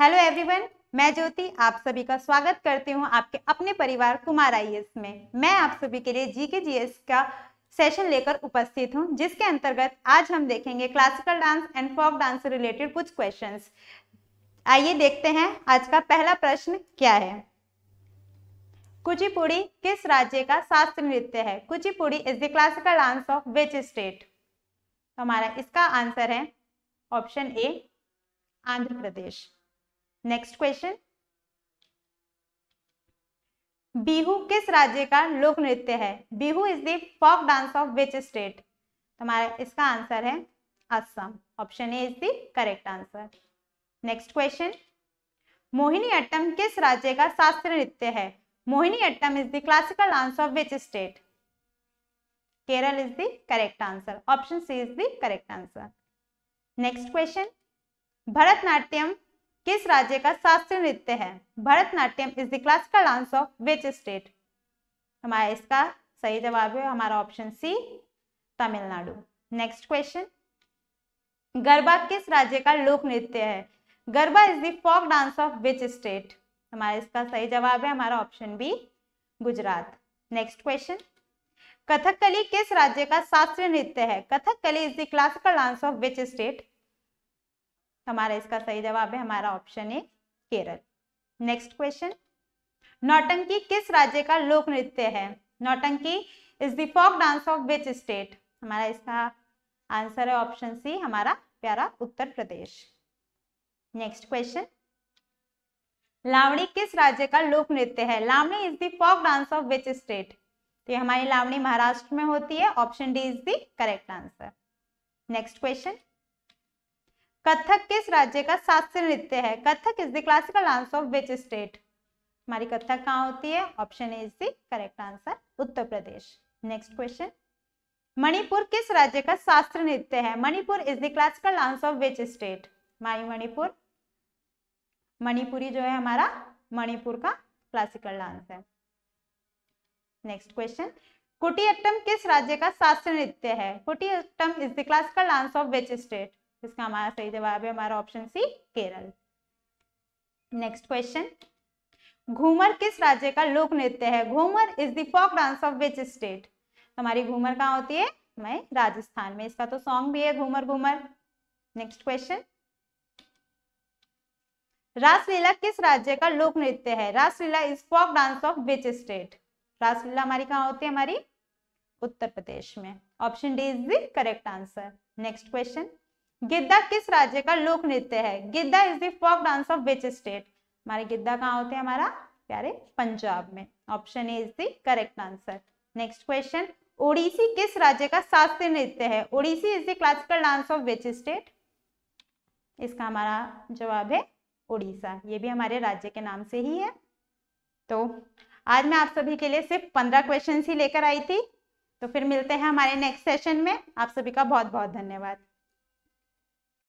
hello everyone मैं ज्योति आप सभी का स्वागत करती हूँ आपके अपने परिवार कुमार आई में मैं आप सभी के लिए जीके जीएस जी एस का सेशन लेकर उपस्थित हूँ जिसके अंतर्गत आज हम देखेंगे classical dance and folk dance से रिलेटेड कुछ क्वेश्चंस आइए देखते हैं आज का पहला प्रश्न क्या है कुचिपुड़ी किस राज्य का शास्त्रीय नृत्य है Kuchipudi is the classical dance of which state हमारा इसका आंसर है option A Andhra Pradesh next question Bihu किस राज्य का लोक नृत्य है Bihu is the dance of which state तुम्हारा इसका आंसर है Assam option A is the correct answer next question Mohini Attam किस राज्य का शास्त्रीय नृत्य है Mohini Attam is the classical dance of which state Kerala is the correct answer option C is the correct answer next question Bharatanatyam किस राज्य का शास्त्रीय नृत्य है Bharatanatyam is the classical dance of which state हमारा इसका सही जवाब है हमारा option C Tamil Nadu next question Garba किस राज्य का लोक नृत्य है Garba is the folk dance of which state हमारा इसका सही जवाब है हमारा option B Gujarat next question Kathakali किस राज्य का शास्त्रीय नृत्य है Kathakali is the classical dance of which state हमारा इसका सही जवाब है हमारा option A Kerala next question Nautanki किस राज्य का लोक नृत्य है Nautanki is the folk dance of which state हमारा इसका आंसर है ऑप्शन सी हमारा प्यारा उत्तर प्रदेश नेक्स्ट क्वेश्चन लावणी किस राज्य का लोक नृत्य है Lavani is the folk dance of which state तो हमारी लावणी महाराष्ट्र में होती है option D is the correct answer next question Kathak किस राज्य का शास्त्रीय नृत्य है Kathak is the classical dance of which state हमारी कथक कहाँ होती है option A is the correct answer Uttar Pradesh next question Manipur किस राज्य का शास्त्रीय नृत्य है Manipur is the classical dance of which state हमारी मणिपुर मणिपुरी जो है हमारा मणिपुर का क्लासिकल डांस है नेक्स्ट क्वेश्चन कुटियट्टम किस राज्य का शास्त्रीय नृत्य है कुटियट्टम is the classical dance of which state इसका हमारा सही जवाब है हमारा ऑप्शन सी केरल नेक्स्ट क्वेश्चन घूमर किस राज्य का लोक नृत्य है Ghoomar is the folk dance of which state हमारी घूमर कहाँ होती है मैं राजस्थान में इसका तो सॉन्ग भी है घूमर घूमर नेक्स्ट क्वेश्चन रासलीला किस राज्य का लोक नृत्य है Raslila is folk dance of which state Raslila हमारी कहाँ होती है हमारी उत्तर प्रदेश में option D is the correct answer next question Giddha किस राज्य का लोक नृत्य है Giddha is the folk dance of which state हमारे गिद्धा कहाँ होते हैं हमारा प्यारे पंजाब में option A is the correct answer next question Odissi किस राज्य का शास्त्रीय नृत्य है Odissi is the classical dance of which state इसका हमारा जवाब है उड़ीसा ये भी हमारे राज्य के नाम से ही है तो आज मैं आप सभी के लिए सिर्फ पंद्रह क्वेश्चन ही लेकर आई थी तो फिर मिलते हैं हमारे नेक्स्ट सेशन में आप सभी का बहुत बहुत धन्यवाद